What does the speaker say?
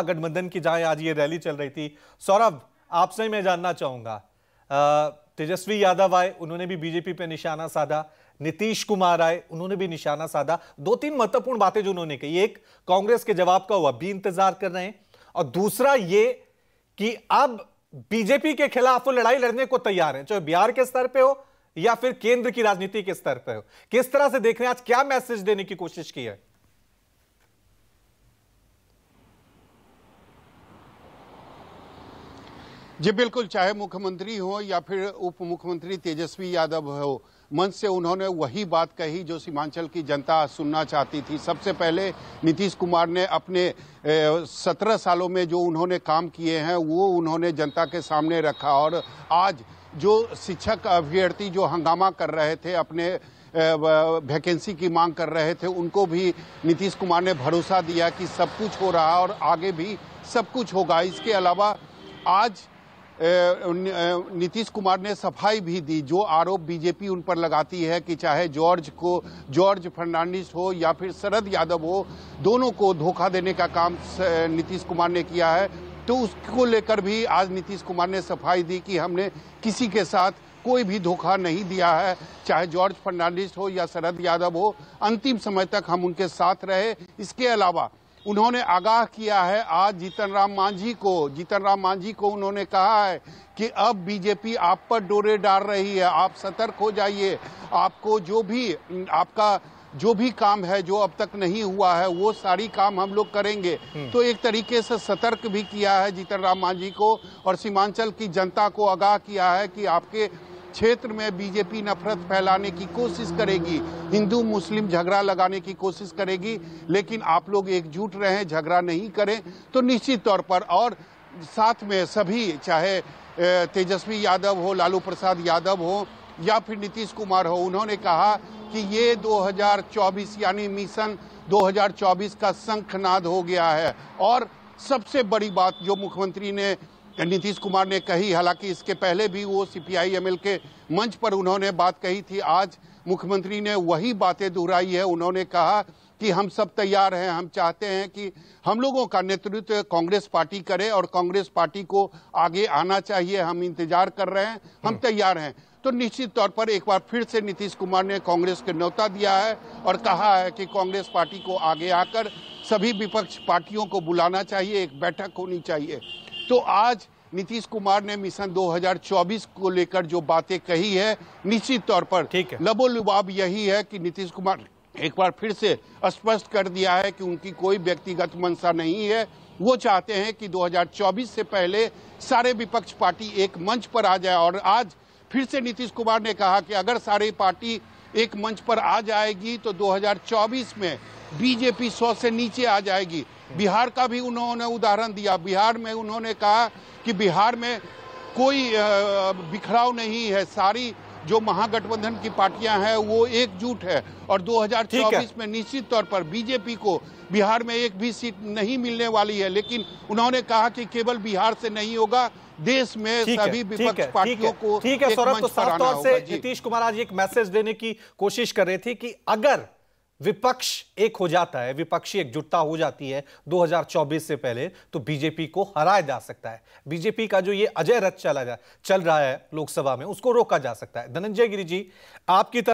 गठबंधन की जहां आज ये रैली चल रही थी सौरभ आपसे मैं जानना चाहूंगा तेजस्वी यादव आए उन्होंने भी बीजेपी पे निशाना साधा नीतीश कुमार आए उन्होंने भी निशाना साधा दो तीन महत्वपूर्ण बातें जो उन्होंने कही एक कांग्रेस के जवाब का हुआ भी इंतजार कर रहे हैं और दूसरा ये कि अब बीजेपी के खिलाफ वो लड़ाई लड़ने को तैयार है चाहे बिहार के स्तर पर हो या फिर केंद्र की राजनीति के स्तर पर हो किस तरह से देख रहे हैं आज क्या मैसेज देने की कोशिश की है जी बिल्कुल चाहे मुख्यमंत्री हो या फिर उप मुख्यमंत्री तेजस्वी यादव हो मंच से उन्होंने वही बात कही जो सीमांचल की जनता सुनना चाहती थी सबसे पहले नीतीश कुमार ने अपने सत्रह सालों में जो उन्होंने काम किए हैं वो उन्होंने जनता के सामने रखा और आज जो शिक्षक अभ्यर्थी जो हंगामा कर रहे थे अपने वैकेंसी की मांग कर रहे थे उनको भी नीतीश कुमार ने भरोसा दिया कि सब कुछ हो रहा और आगे भी सब कुछ होगा इसके अलावा आज नीतीश कुमार ने सफाई भी दी जो आरोप बीजेपी उन पर लगाती है कि चाहे जॉर्ज को जॉर्ज फर्नांडिस हो या फिर शरद यादव हो दोनों को धोखा देने का काम नीतीश कुमार ने किया है तो उसको लेकर भी आज नीतीश कुमार ने सफाई दी कि हमने किसी के साथ कोई भी धोखा नहीं दिया है चाहे जॉर्ज फर्नांडिस हो या शरद यादव हो अंतिम समय तक हम उनके साथ रहे इसके अलावा उन्होंने आगाह किया है आज जीतन राम मांझी को जीतन राम मांझी को उन्होंने कहा है कि अब बीजेपी आप पर डोरे डाल रही है आप सतर्क हो जाइए आपको जो भी आपका जो भी काम है जो अब तक नहीं हुआ है वो सारी काम हम लोग करेंगे हम्म। तो एक तरीके से सतर्क भी किया है जीतन राम मांझी को और सीमांचल की जनता को आगाह किया है कि आपके क्षेत्र में बीजेपी नफरत फैलाने की कोशिश करेगी हिंदू मुस्लिम झगड़ा लगाने की कोशिश करेगी लेकिन आप लोग एकजुट रहें झगड़ा नहीं करें तो निश्चित तौर पर और साथ में सभी चाहे तेजस्वी यादव हो लालू प्रसाद यादव हो या फिर नीतीश कुमार हो उन्होंने कहा कि ये 2024 यानी मिशन 2024 का शंखनाद हो गया है और सबसे बड़ी बात जो मुख्यमंत्री ने नीतीश कुमार ने कही हालांकि इसके पहले भी वो सीपीआई एमएल के मंच पर उन्होंने बात कही थी आज मुख्यमंत्री ने वही बातें दोहराई है उन्होंने कहा कि हम सब तैयार हैं हम चाहते हैं कि हम लोगों का नेतृत्व कांग्रेस पार्टी करे और कांग्रेस पार्टी को आगे आना चाहिए हम इंतजार कर रहे हैं हम तैयार हैं तो निश्चित तौर पर एक बार फिर से नीतीश कुमार ने कांग्रेस के न्यौता दिया है और कहा है कि कांग्रेस पार्टी को आगे आकर सभी विपक्ष पार्टियों को बुलाना चाहिए एक बैठक होनी चाहिए तो आज नीतीश कुमार ने मिशन 2024 को लेकर जो बातें कही है निश्चित तौर पर ठीक है लबोलुबाब यही है कि नीतीश कुमार एक बार फिर से स्पष्ट कर दिया है कि उनकी कोई व्यक्तिगत मंशा नहीं है वो चाहते हैं कि 2024 से पहले सारे विपक्ष पार्टी एक मंच पर आ जाए और आज फिर से नीतीश कुमार ने कहा कि अगर सारी पार्टी एक मंच पर आ जाएगी तो 2024 में बीजेपी सौ से नीचे आ जाएगी बिहार का भी उन्होंने उदाहरण दिया बिहार में उन्होंने कहा कि बिहार में कोई बिखराव नहीं है सारी जो महागठबंधन की पार्टियां हैं वो एकजुट है और 2024 में निश्चित तौर पर बीजेपी को बिहार में एक भी सीट नहीं मिलने वाली है लेकिन उन्होंने कहा कि केवल बिहार से नहीं होगा देश में सभी विपक्ष पार्टियों को ठीक है सौरभ तो साफ तौर से नीतीश कुमार आज एक मैसेज देने की कोशिश कर रहे थे कि अगर विपक्ष एक हो जाता है विपक्षी एकजुटता हो जाती है 2024 से पहले तो बीजेपी को हराया जा सकता है बीजेपी का जो ये अजय रथ चला जा चल रहा है लोकसभा में उसको रोका जा सकता है धनंजय गिरी जी आपकी तरफ